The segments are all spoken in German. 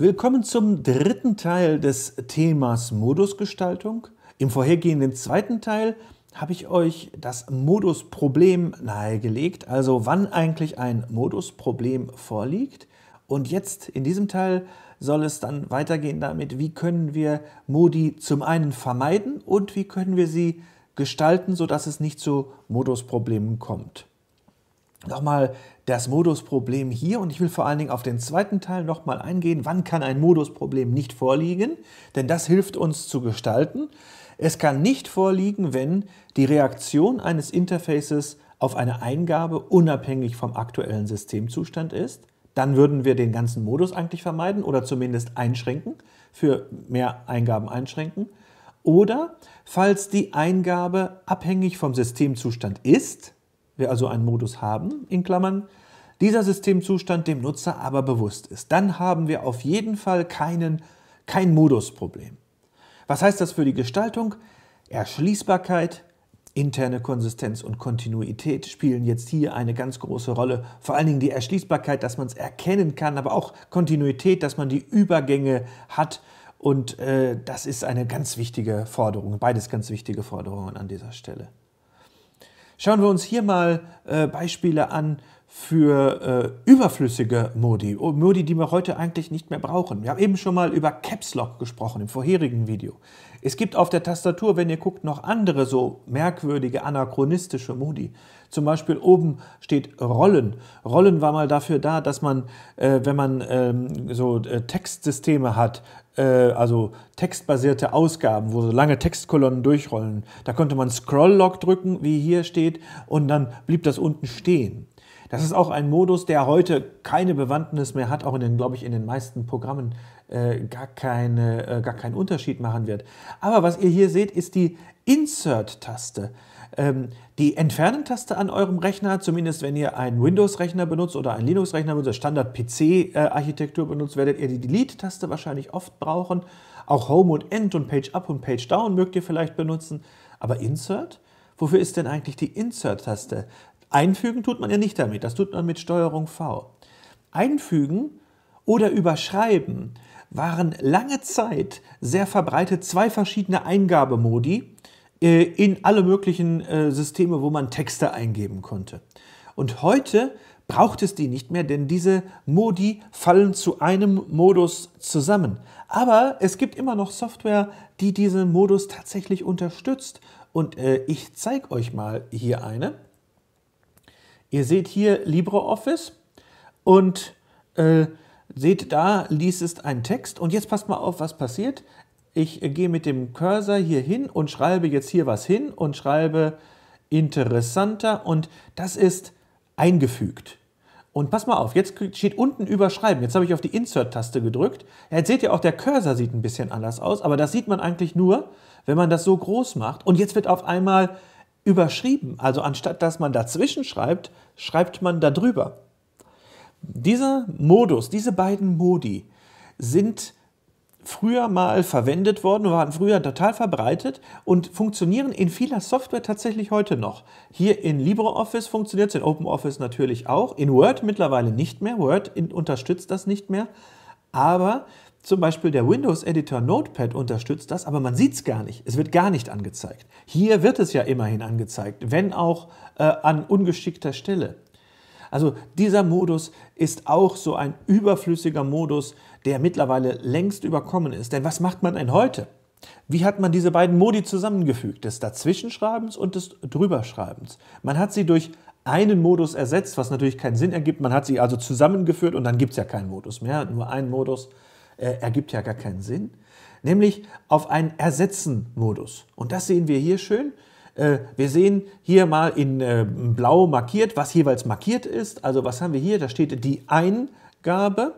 Willkommen zum dritten Teil des Themas Modusgestaltung. Im vorhergehenden zweiten Teil habe ich euch das Modusproblem nahegelegt, also wann eigentlich ein Modusproblem vorliegt. Und jetzt in diesem Teil soll es dann weitergehen damit, wie können wir Modi zum einen vermeiden und wie können wir sie gestalten, sodass es nicht zu Modusproblemen kommt. Nochmal das Modusproblem hier und ich will vor allen Dingen auf den zweiten Teil nochmal eingehen. Wann kann ein Modusproblem nicht vorliegen? Denn das hilft uns zu gestalten. Es kann nicht vorliegen, wenn die Reaktion eines Interfaces auf eine Eingabe unabhängig vom aktuellen Systemzustand ist. Dann würden wir den ganzen Modus eigentlich vermeiden oder zumindest einschränken, für mehr Eingaben einschränken. Oder falls die Eingabe abhängig vom Systemzustand ist, wir also einen Modus haben, in Klammern, dieser Systemzustand dem Nutzer aber bewusst ist, dann haben wir auf jeden Fall keinen, kein Modusproblem. Was heißt das für die Gestaltung? Erschließbarkeit, interne Konsistenz und Kontinuität spielen jetzt hier eine ganz große Rolle. Vor allen Dingen die Erschließbarkeit, dass man es erkennen kann, aber auch Kontinuität, dass man die Übergänge hat. Und äh, das ist eine ganz wichtige Forderung, beides ganz wichtige Forderungen an dieser Stelle. Schauen wir uns hier mal äh, Beispiele an für äh, überflüssige Modi, oh, Modi, die wir heute eigentlich nicht mehr brauchen. Wir haben eben schon mal über Caps Lock gesprochen im vorherigen Video. Es gibt auf der Tastatur, wenn ihr guckt, noch andere so merkwürdige, anachronistische Modi. Zum Beispiel oben steht Rollen. Rollen war mal dafür da, dass man, äh, wenn man ähm, so äh, Textsysteme hat, äh, also textbasierte Ausgaben, wo so lange Textkolonnen durchrollen. Da konnte man Scroll-Lock drücken, wie hier steht, und dann blieb das unten stehen. Das ist auch ein Modus, der heute keine Bewandtnis mehr hat, auch in den, glaube ich, in den meisten Programmen äh, gar, keine, äh, gar keinen Unterschied machen wird. Aber was ihr hier seht, ist die Insert-Taste ähm, die Entfernen-Taste an eurem Rechner, zumindest wenn ihr einen Windows-Rechner benutzt oder einen Linux-Rechner benutzt, also Standard-PC-Architektur benutzt, werdet ihr die Delete-Taste wahrscheinlich oft brauchen. Auch Home und End und Page-Up und Page-Down mögt ihr vielleicht benutzen. Aber Insert? Wofür ist denn eigentlich die Insert-Taste? Einfügen tut man ja nicht damit, das tut man mit Steuerung V. Einfügen oder überschreiben waren lange Zeit sehr verbreitet zwei verschiedene Eingabemodi. Äh, in alle möglichen äh, Systeme, wo man Texte eingeben konnte. Und heute braucht es die nicht mehr, denn diese Modi fallen zu einem Modus zusammen. Aber es gibt immer noch Software, die diesen Modus tatsächlich unterstützt. Und äh, ich zeige euch mal hier eine. Ihr seht hier LibreOffice und äh, seht da, liest es einen Text. Und jetzt passt mal auf, was passiert ich gehe mit dem Cursor hier hin und schreibe jetzt hier was hin und schreibe interessanter und das ist eingefügt. Und pass mal auf, jetzt steht unten überschreiben. Jetzt habe ich auf die Insert-Taste gedrückt. jetzt seht ihr auch, der Cursor sieht ein bisschen anders aus, aber das sieht man eigentlich nur, wenn man das so groß macht. Und jetzt wird auf einmal überschrieben. Also anstatt dass man dazwischen schreibt, schreibt man darüber. Dieser Modus, diese beiden Modi sind früher mal verwendet worden, waren früher total verbreitet und funktionieren in vieler Software tatsächlich heute noch. Hier in LibreOffice funktioniert es, in OpenOffice natürlich auch, in Word mittlerweile nicht mehr, Word in, unterstützt das nicht mehr, aber zum Beispiel der Windows-Editor Notepad unterstützt das, aber man sieht es gar nicht. Es wird gar nicht angezeigt. Hier wird es ja immerhin angezeigt, wenn auch äh, an ungeschickter Stelle. Also dieser Modus ist auch so ein überflüssiger Modus, der mittlerweile längst überkommen ist. Denn was macht man denn heute? Wie hat man diese beiden Modi zusammengefügt, des Dazwischenschreibens und des Drüberschreibens? Man hat sie durch einen Modus ersetzt, was natürlich keinen Sinn ergibt. Man hat sie also zusammengeführt und dann gibt es ja keinen Modus mehr. Nur ein Modus äh, ergibt ja gar keinen Sinn. Nämlich auf einen Ersetzen-Modus. Und das sehen wir hier schön. Äh, wir sehen hier mal in äh, blau markiert, was jeweils markiert ist. Also was haben wir hier? Da steht die Eingabe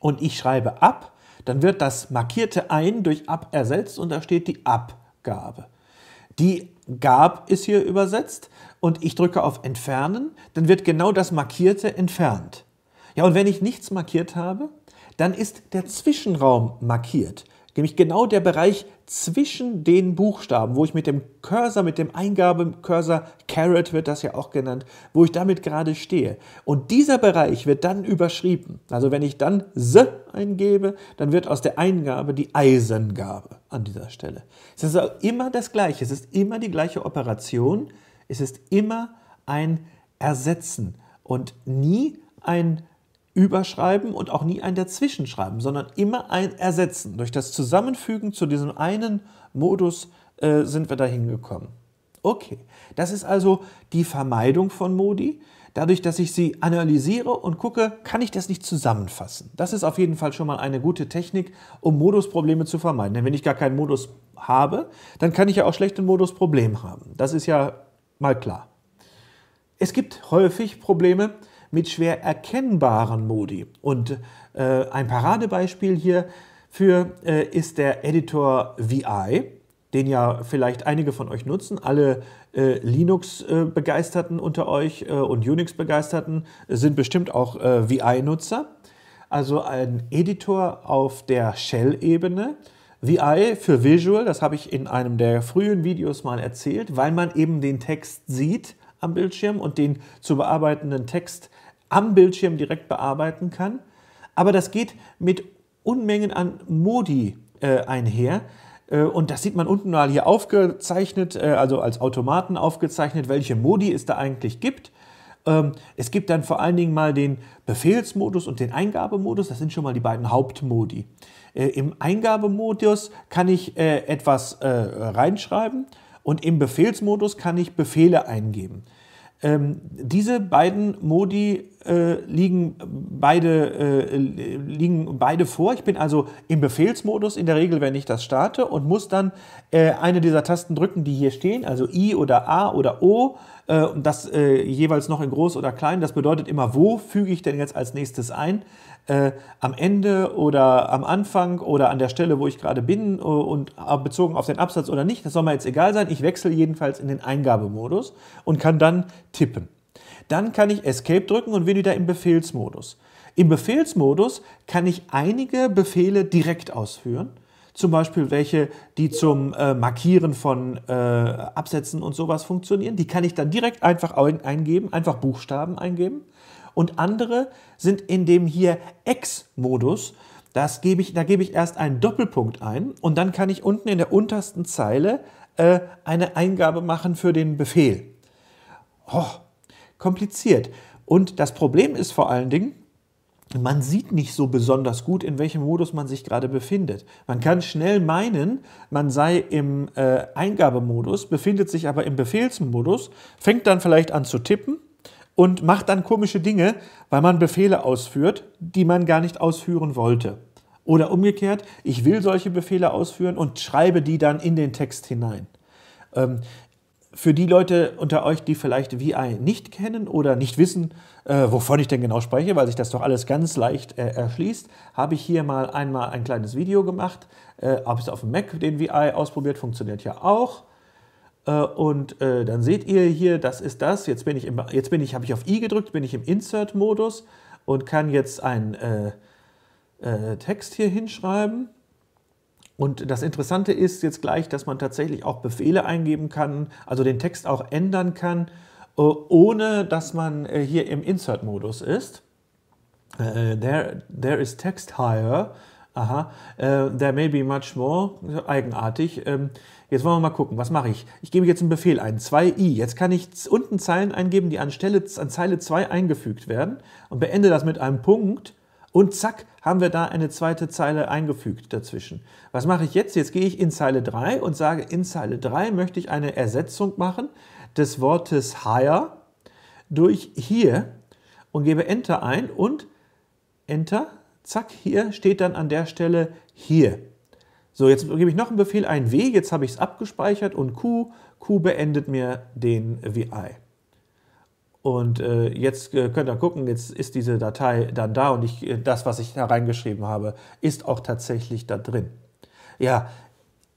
und ich schreibe ab. Dann wird das markierte Ein durch ab ersetzt und da steht die Abgabe. Die Gab ist hier übersetzt und ich drücke auf Entfernen, dann wird genau das Markierte entfernt. Ja, und wenn ich nichts markiert habe, dann ist der Zwischenraum markiert nämlich genau der Bereich zwischen den Buchstaben, wo ich mit dem Cursor, mit dem Eingabecursor, Carrot wird das ja auch genannt, wo ich damit gerade stehe. Und dieser Bereich wird dann überschrieben. Also wenn ich dann S eingebe, dann wird aus der Eingabe die Eisengabe an dieser Stelle. Es ist also immer das Gleiche, es ist immer die gleiche Operation, es ist immer ein Ersetzen und nie ein Ersetzen überschreiben und auch nie ein dazwischen schreiben, sondern immer ein ersetzen. Durch das Zusammenfügen zu diesem einen Modus äh, sind wir da hingekommen. Okay, das ist also die Vermeidung von Modi. Dadurch, dass ich sie analysiere und gucke, kann ich das nicht zusammenfassen. Das ist auf jeden Fall schon mal eine gute Technik, um Modusprobleme zu vermeiden. Denn wenn ich gar keinen Modus habe, dann kann ich ja auch schlecht ein Modusproblem haben. Das ist ja mal klar. Es gibt häufig Probleme, mit schwer erkennbaren Modi. Und äh, ein Paradebeispiel hierfür äh, ist der Editor VI, den ja vielleicht einige von euch nutzen. Alle äh, Linux-Begeisterten äh, unter euch äh, und Unix-Begeisterten sind bestimmt auch äh, VI-Nutzer. Also ein Editor auf der Shell-Ebene. VI für Visual, das habe ich in einem der frühen Videos mal erzählt, weil man eben den Text sieht am Bildschirm und den zu bearbeitenden Text am Bildschirm direkt bearbeiten kann. Aber das geht mit Unmengen an Modi äh, einher. Äh, und das sieht man unten mal hier aufgezeichnet, äh, also als Automaten aufgezeichnet, welche Modi es da eigentlich gibt. Ähm, es gibt dann vor allen Dingen mal den Befehlsmodus und den Eingabemodus. Das sind schon mal die beiden Hauptmodi. Äh, Im Eingabemodus kann ich etwas reinschreiben und im Befehlsmodus kann ich Befehle eingeben. Ähm, diese beiden Modi äh, liegen, beide, äh, liegen beide vor. Ich bin also im Befehlsmodus in der Regel, wenn ich das starte und muss dann äh, eine dieser Tasten drücken, die hier stehen, also I oder A oder O, äh, und das äh, jeweils noch in groß oder klein. Das bedeutet immer, wo füge ich denn jetzt als nächstes ein? Äh, am Ende oder am Anfang oder an der Stelle, wo ich gerade bin äh, und äh, bezogen auf den Absatz oder nicht, das soll mir jetzt egal sein. Ich wechsle jedenfalls in den Eingabemodus und kann dann tippen. Dann kann ich Escape drücken und bin wieder im Befehlsmodus. Im Befehlsmodus kann ich einige Befehle direkt ausführen zum Beispiel welche, die zum äh, Markieren von äh, Absätzen und sowas funktionieren. Die kann ich dann direkt einfach ein eingeben, einfach Buchstaben eingeben und andere sind in dem hier ex modus Das gebe ich, da gebe ich erst einen Doppelpunkt ein und dann kann ich unten in der untersten Zeile äh, eine Eingabe machen für den Befehl. Oh, kompliziert. Und das Problem ist vor allen Dingen, man sieht nicht so besonders gut, in welchem Modus man sich gerade befindet. Man kann schnell meinen, man sei im äh, Eingabemodus, befindet sich aber im Befehlsmodus, fängt dann vielleicht an zu tippen und macht dann komische Dinge, weil man Befehle ausführt, die man gar nicht ausführen wollte. Oder umgekehrt, ich will solche Befehle ausführen und schreibe die dann in den Text hinein. Ähm, für die Leute unter euch, die vielleicht VI nicht kennen oder nicht wissen, äh, wovon ich denn genau spreche, weil sich das doch alles ganz leicht äh, erschließt, habe ich hier mal einmal ein kleines Video gemacht. Äh, habe es auf dem Mac den VI ausprobiert, funktioniert ja auch. Äh, und äh, dann seht ihr hier, das ist das. Jetzt bin ich im, jetzt bin ich, habe ich auf I gedrückt, bin ich im Insert-Modus und kann jetzt einen äh, äh, Text hier hinschreiben. Und das Interessante ist jetzt gleich, dass man tatsächlich auch Befehle eingeben kann, also den Text auch ändern kann, äh, ohne dass man hier im Insert-Modus ist. there, there is text higher. Aha, there äh, may be much more, eigenartig. Ähm, jetzt wollen wir mal gucken, was mache ich? Ich gebe jetzt einen Befehl ein, 2i. Jetzt kann ich unten Zeilen eingeben, die anstelle, an Zeile 2 eingefügt werden und beende das mit einem Punkt und zack, haben wir da eine zweite Zeile eingefügt dazwischen. Was mache ich jetzt? Jetzt gehe ich in Zeile 3 und sage, in Zeile 3 möchte ich eine Ersetzung machen des Wortes higher durch hier und gebe Enter ein und Enter zack, hier steht dann an der Stelle hier. So, jetzt gebe ich noch einen Befehl ein W, jetzt habe ich es abgespeichert und Q, Q beendet mir den VI. Und äh, jetzt äh, könnt ihr gucken, jetzt ist diese Datei dann da und ich, äh, das, was ich da reingeschrieben habe, ist auch tatsächlich da drin. Ja,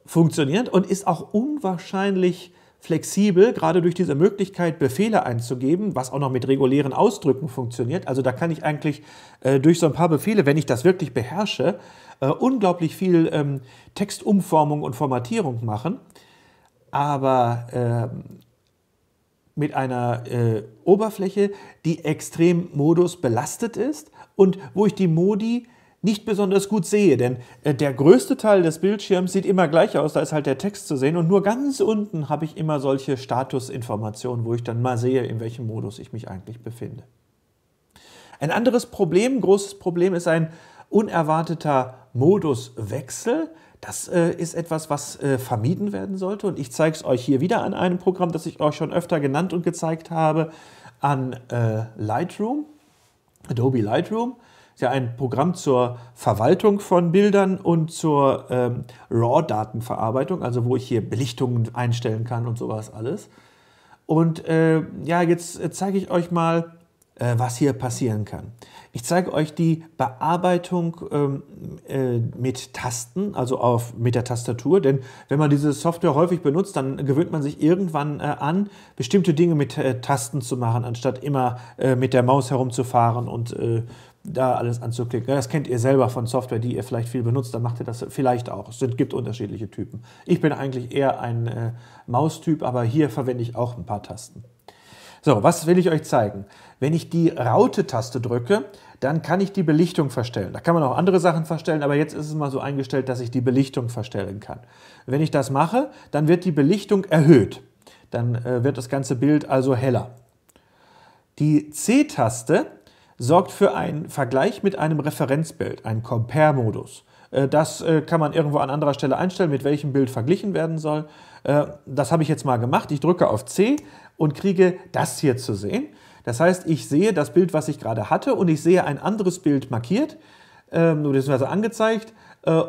funktioniert und ist auch unwahrscheinlich flexibel, gerade durch diese Möglichkeit, Befehle einzugeben, was auch noch mit regulären Ausdrücken funktioniert. Also da kann ich eigentlich äh, durch so ein paar Befehle, wenn ich das wirklich beherrsche, äh, unglaublich viel ähm, Textumformung und Formatierung machen. Aber ähm, mit einer äh, Oberfläche, die extrem modusbelastet ist und wo ich die Modi nicht besonders gut sehe, denn äh, der größte Teil des Bildschirms sieht immer gleich aus, da ist halt der Text zu sehen und nur ganz unten habe ich immer solche Statusinformationen, wo ich dann mal sehe, in welchem Modus ich mich eigentlich befinde. Ein anderes Problem, großes Problem ist ein unerwarteter Moduswechsel. Das äh, ist etwas, was äh, vermieden werden sollte und ich zeige es euch hier wieder an einem Programm, das ich euch schon öfter genannt und gezeigt habe, an äh, Lightroom, Adobe Lightroom. Ist ja ein Programm zur Verwaltung von Bildern und zur ähm, RAW-Datenverarbeitung, also wo ich hier Belichtungen einstellen kann und sowas alles. Und äh, ja, jetzt äh, zeige ich euch mal, äh, was hier passieren kann. Ich zeige euch die Bearbeitung ähm, äh, mit Tasten, also auf, mit der Tastatur, denn wenn man diese Software häufig benutzt, dann gewöhnt man sich irgendwann äh, an, bestimmte Dinge mit Tasten zu machen, anstatt immer mit der Maus herumzufahren und da alles anzuklicken. Das kennt ihr selber von Software, die ihr vielleicht viel benutzt, dann macht ihr das vielleicht auch. Es gibt unterschiedliche Typen. Ich bin eigentlich eher ein äh, Maustyp, aber hier verwende ich auch ein paar Tasten. So, was will ich euch zeigen? Wenn ich die Raute-Taste drücke, dann kann ich die Belichtung verstellen. Da kann man auch andere Sachen verstellen, aber jetzt ist es mal so eingestellt, dass ich die Belichtung verstellen kann. Wenn ich das mache, dann wird die Belichtung erhöht. Dann äh, wird das ganze Bild also heller. Die C-Taste sorgt für einen Vergleich mit einem Referenzbild, einen Compare-Modus. Äh, das äh, kann man irgendwo an anderer Stelle einstellen, mit welchem Bild verglichen werden soll. Äh, das habe ich jetzt mal gemacht. Ich drücke auf C und kriege das hier zu sehen. Das heißt, ich sehe das Bild, was ich gerade hatte und ich sehe ein anderes Bild markiert, beziehungsweise ähm, also angezeigt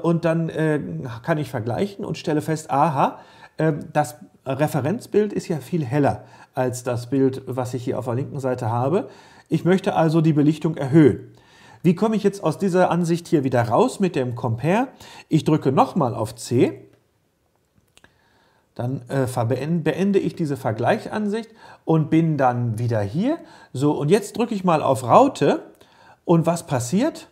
und dann kann ich vergleichen und stelle fest, aha, das Referenzbild ist ja viel heller als das Bild, was ich hier auf der linken Seite habe. Ich möchte also die Belichtung erhöhen. Wie komme ich jetzt aus dieser Ansicht hier wieder raus mit dem Compare? Ich drücke nochmal auf C, dann äh, beende ich diese Vergleichansicht und bin dann wieder hier. So, und jetzt drücke ich mal auf Raute und was passiert?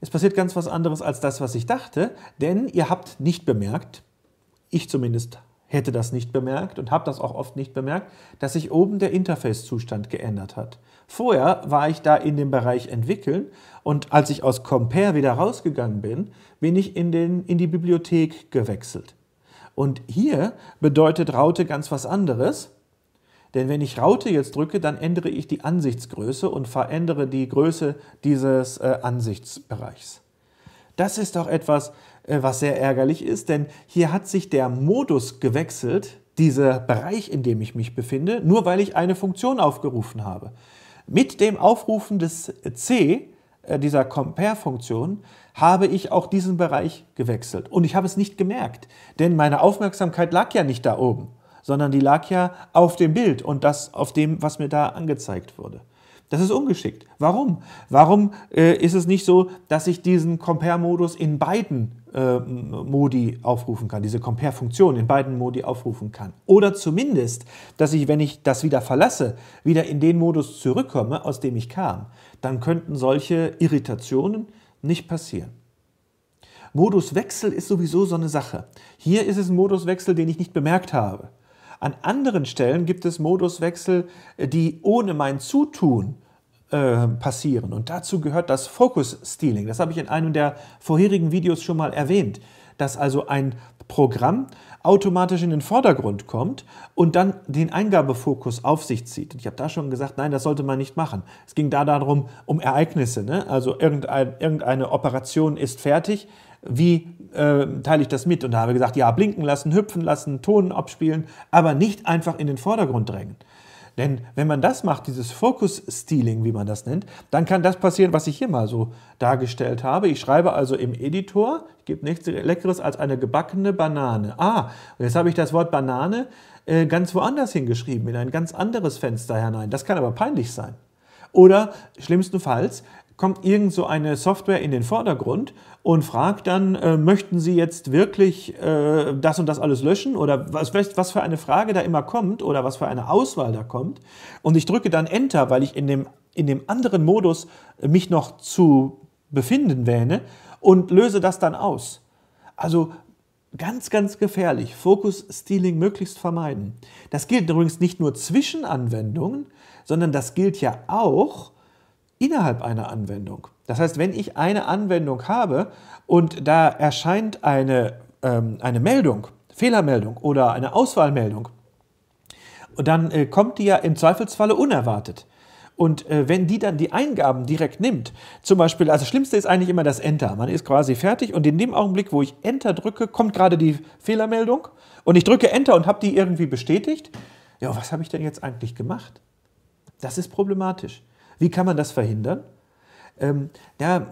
Es passiert ganz was anderes als das, was ich dachte, denn ihr habt nicht bemerkt, ich zumindest hätte das nicht bemerkt und habe das auch oft nicht bemerkt, dass sich oben der Interface-Zustand geändert hat. Vorher war ich da in dem Bereich entwickeln und als ich aus Compare wieder rausgegangen bin, bin ich in, den, in die Bibliothek gewechselt. Und hier bedeutet Raute ganz was anderes. Denn wenn ich Raute jetzt drücke, dann ändere ich die Ansichtsgröße und verändere die Größe dieses äh, Ansichtsbereichs. Das ist doch etwas, äh, was sehr ärgerlich ist, denn hier hat sich der Modus gewechselt, dieser Bereich, in dem ich mich befinde, nur weil ich eine Funktion aufgerufen habe. Mit dem Aufrufen des C, äh, dieser Compare-Funktion, habe ich auch diesen Bereich gewechselt. Und ich habe es nicht gemerkt, denn meine Aufmerksamkeit lag ja nicht da oben, sondern die lag ja auf dem Bild und das auf dem, was mir da angezeigt wurde. Das ist ungeschickt. Warum? Warum äh, ist es nicht so, dass ich diesen Compare-Modus in beiden äh, Modi aufrufen kann, diese Compare-Funktion in beiden Modi aufrufen kann? Oder zumindest, dass ich, wenn ich das wieder verlasse, wieder in den Modus zurückkomme, aus dem ich kam. Dann könnten solche Irritationen nicht passieren. Moduswechsel ist sowieso so eine Sache. Hier ist es ein Moduswechsel, den ich nicht bemerkt habe. An anderen Stellen gibt es Moduswechsel, äh, die ohne mein Zutun äh, passieren. Und dazu gehört das Focus Stealing. Das habe ich in einem der vorherigen Videos schon mal erwähnt, dass also ein Programm automatisch in den Vordergrund kommt und dann den Eingabefokus auf sich zieht. ich habe da schon gesagt, nein, das sollte man nicht machen. Es ging da darum, um Ereignisse. Ne? Also irgendein, irgendeine Operation ist fertig, wie äh, teile ich das mit? Und da habe ich gesagt, ja, blinken lassen, hüpfen lassen, Tonen abspielen, aber nicht einfach in den Vordergrund drängen. Denn wenn man das macht, dieses Focus-Stealing, wie man das nennt, dann kann das passieren, was ich hier mal so dargestellt habe. Ich schreibe also im Editor, ich gebe nichts Leckeres als eine gebackene Banane. Ah, jetzt habe ich das Wort Banane äh, ganz woanders hingeschrieben, in ein ganz anderes Fenster hinein. Das kann aber peinlich sein. Oder schlimmstenfalls, kommt irgend so eine Software in den Vordergrund und fragt dann, äh, möchten Sie jetzt wirklich äh, das und das alles löschen oder was, was für eine Frage da immer kommt oder was für eine Auswahl da kommt. Und ich drücke dann Enter, weil ich in dem, in dem anderen Modus äh, mich noch zu befinden wähne und löse das dann aus. Also ganz, ganz gefährlich. Fokus-Stealing möglichst vermeiden. Das gilt übrigens nicht nur zwischen Anwendungen, sondern das gilt ja auch, innerhalb einer Anwendung. Das heißt, wenn ich eine Anwendung habe und da erscheint eine, ähm, eine Meldung, Fehlermeldung oder eine Auswahlmeldung, dann äh, kommt die ja im Zweifelsfalle unerwartet. Und äh, wenn die dann die Eingaben direkt nimmt, zum Beispiel, also das Schlimmste ist eigentlich immer das Enter. Man ist quasi fertig und in dem Augenblick, wo ich Enter drücke, kommt gerade die Fehlermeldung und ich drücke Enter und habe die irgendwie bestätigt. Ja, was habe ich denn jetzt eigentlich gemacht? Das ist problematisch. Wie kann man das verhindern? Ähm, ja,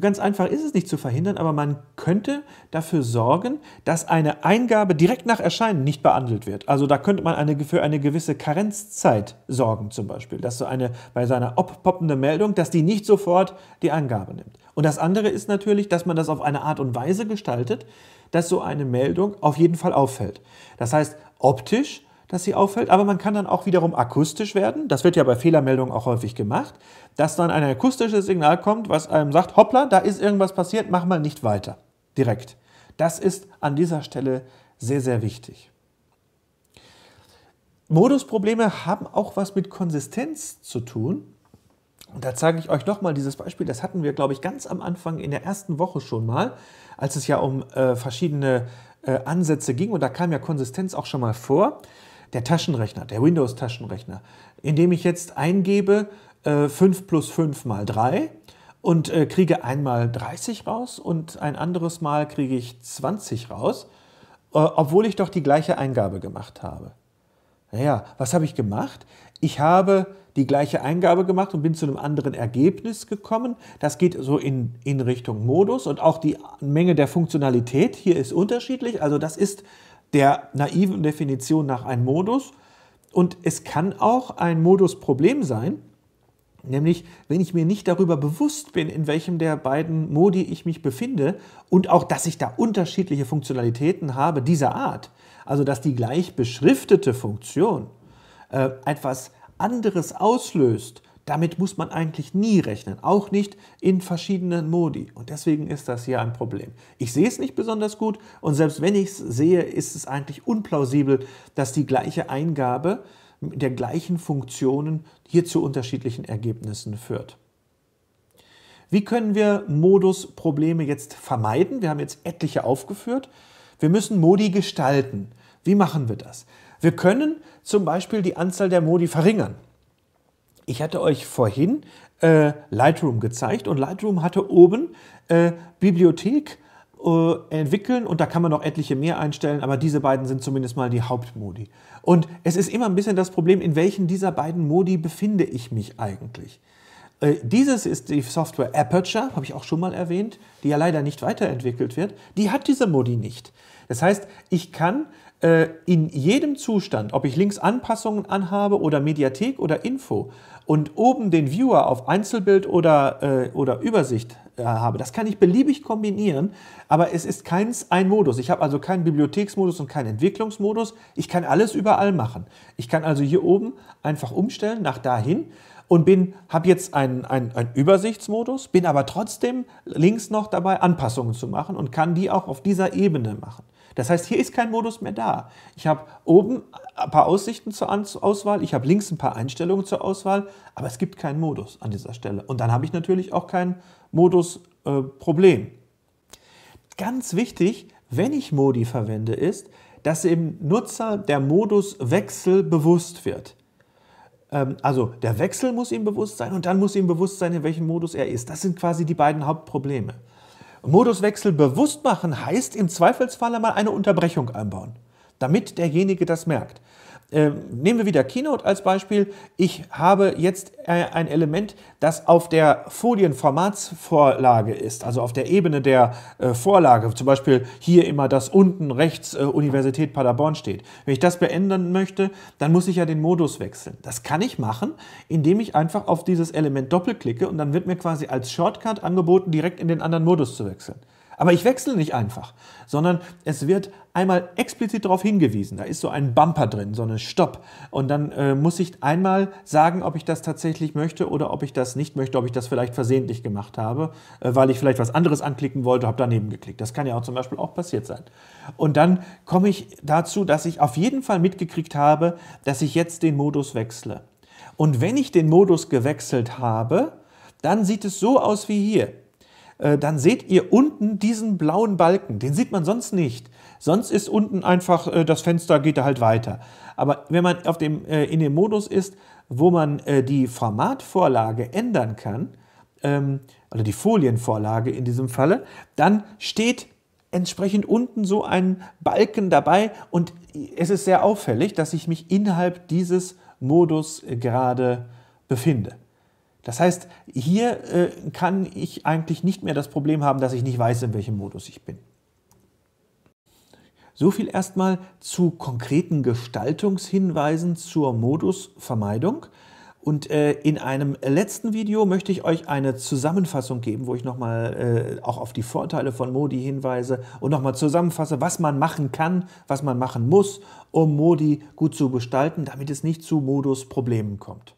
ganz einfach ist es nicht zu verhindern, aber man könnte dafür sorgen, dass eine Eingabe direkt nach Erscheinen nicht behandelt wird. Also da könnte man eine, für eine gewisse Karenzzeit sorgen zum Beispiel, dass so eine bei seiner poppende Meldung, dass die nicht sofort die Eingabe nimmt. Und das andere ist natürlich, dass man das auf eine Art und Weise gestaltet, dass so eine Meldung auf jeden Fall auffällt. Das heißt, optisch dass sie auffällt. Aber man kann dann auch wiederum akustisch werden. Das wird ja bei Fehlermeldungen auch häufig gemacht, dass dann ein akustisches Signal kommt, was einem sagt, hoppla, da ist irgendwas passiert, mach mal nicht weiter. Direkt. Das ist an dieser Stelle sehr, sehr wichtig. Modusprobleme haben auch was mit Konsistenz zu tun. Und da zeige ich euch nochmal dieses Beispiel. Das hatten wir, glaube ich, ganz am Anfang in der ersten Woche schon mal, als es ja um äh, verschiedene äh, Ansätze ging. Und da kam ja Konsistenz auch schon mal vor der Taschenrechner, der Windows-Taschenrechner, indem ich jetzt eingebe äh, 5 plus 5 mal 3 und äh, kriege einmal 30 raus und ein anderes Mal kriege ich 20 raus, äh, obwohl ich doch die gleiche Eingabe gemacht habe. Naja, was habe ich gemacht? Ich habe die gleiche Eingabe gemacht und bin zu einem anderen Ergebnis gekommen. Das geht so in, in Richtung Modus und auch die Menge der Funktionalität hier ist unterschiedlich. Also das ist der naiven Definition nach ein Modus. Und es kann auch ein Modusproblem sein, Nämlich, wenn ich mir nicht darüber bewusst bin, in welchem der beiden Modi ich mich befinde und auch, dass ich da unterschiedliche Funktionalitäten habe dieser Art, also dass die gleich beschriftete Funktion äh, etwas anderes auslöst damit muss man eigentlich nie rechnen, auch nicht in verschiedenen Modi. Und deswegen ist das hier ein Problem. Ich sehe es nicht besonders gut und selbst wenn ich es sehe, ist es eigentlich unplausibel, dass die gleiche Eingabe der gleichen Funktionen hier zu unterschiedlichen Ergebnissen führt. Wie können wir Modusprobleme jetzt vermeiden? Wir haben jetzt etliche aufgeführt. Wir müssen Modi gestalten. Wie machen wir das? Wir können zum Beispiel die Anzahl der Modi verringern ich hatte euch vorhin äh, Lightroom gezeigt und Lightroom hatte oben äh, Bibliothek äh, entwickeln und da kann man noch etliche mehr einstellen, aber diese beiden sind zumindest mal die Hauptmodi. Und es ist immer ein bisschen das Problem, in welchen dieser beiden Modi befinde ich mich eigentlich. Äh, dieses ist die Software Aperture, habe ich auch schon mal erwähnt, die ja leider nicht weiterentwickelt wird. Die hat diese Modi nicht. Das heißt, ich kann äh, in jedem Zustand, ob ich links Anpassungen anhabe oder Mediathek oder Info und oben den Viewer auf Einzelbild oder, äh, oder Übersicht äh, habe, das kann ich beliebig kombinieren, aber es ist keins ein Modus. Ich habe also keinen Bibliotheksmodus und keinen Entwicklungsmodus. Ich kann alles überall machen. Ich kann also hier oben einfach umstellen nach dahin und habe jetzt einen, einen, einen, Übersichtsmodus, bin aber trotzdem links noch dabei, Anpassungen zu machen und kann die auch auf dieser Ebene machen. Das heißt, hier ist kein Modus mehr da. Ich habe oben ein paar Aussichten zur Auswahl, ich habe links ein paar Einstellungen zur Auswahl, aber es gibt keinen Modus an dieser Stelle. Und dann habe ich natürlich auch kein Modus-Problem. Äh, Ganz wichtig, wenn ich Modi verwende, ist, dass dem Nutzer der Moduswechsel bewusst wird. Ähm, also der Wechsel muss ihm bewusst sein und dann muss ihm bewusst sein, in welchem Modus er ist. Das sind quasi die beiden Hauptprobleme. Moduswechsel bewusst machen heißt im Zweifelsfalle mal eine Unterbrechung einbauen, damit derjenige das merkt. Ähm, nehmen wir wieder Keynote als Beispiel. Ich habe jetzt äh, ein Element, das auf der Folienformatsvorlage ist, also auf der Ebene der äh, Vorlage. Zum Beispiel hier immer das unten rechts äh, Universität Paderborn steht. Wenn ich das beenden möchte, dann muss ich ja den Modus wechseln. Das kann ich machen, indem ich einfach auf dieses Element doppelklicke und dann wird mir quasi als Shortcut angeboten, direkt in den anderen Modus zu wechseln. Aber ich wechsle nicht einfach, sondern es wird einmal explizit darauf hingewiesen. Da ist so ein Bumper drin, so eine Stopp. Und dann äh, muss ich einmal sagen, ob ich das tatsächlich möchte oder ob ich das nicht möchte, ob ich das vielleicht versehentlich gemacht habe, äh, weil ich vielleicht was anderes anklicken wollte, habe daneben geklickt. Das kann ja auch zum Beispiel auch passiert sein. Und dann komme ich dazu, dass ich auf jeden Fall mitgekriegt habe, dass ich jetzt den Modus wechsle. Und wenn ich den Modus gewechselt habe, dann sieht es so aus wie hier. Äh, dann seht ihr unten diesen blauen Balken. Den sieht man sonst nicht. Sonst ist unten einfach äh, das Fenster, geht da halt weiter. Aber wenn man auf dem, äh, in dem Modus ist, wo man die Formatvorlage ändern kann, ähm, oder die Folienvorlage in diesem Falle, dann steht entsprechend unten so ein Balken dabei und es ist sehr auffällig, dass ich mich innerhalb dieses Modus gerade befinde. Das heißt, hier äh, kann ich eigentlich nicht mehr das Problem haben, dass ich nicht weiß, in welchem Modus ich bin. So viel erstmal zu konkreten Gestaltungshinweisen zur Modusvermeidung. Und äh, in einem letzten Video möchte ich euch eine Zusammenfassung geben, wo ich nochmal äh, auch auf die Vorteile von Modi hinweise und nochmal zusammenfasse, was man machen kann, was man machen muss, um Modi gut zu gestalten, damit es nicht zu Modusproblemen kommt.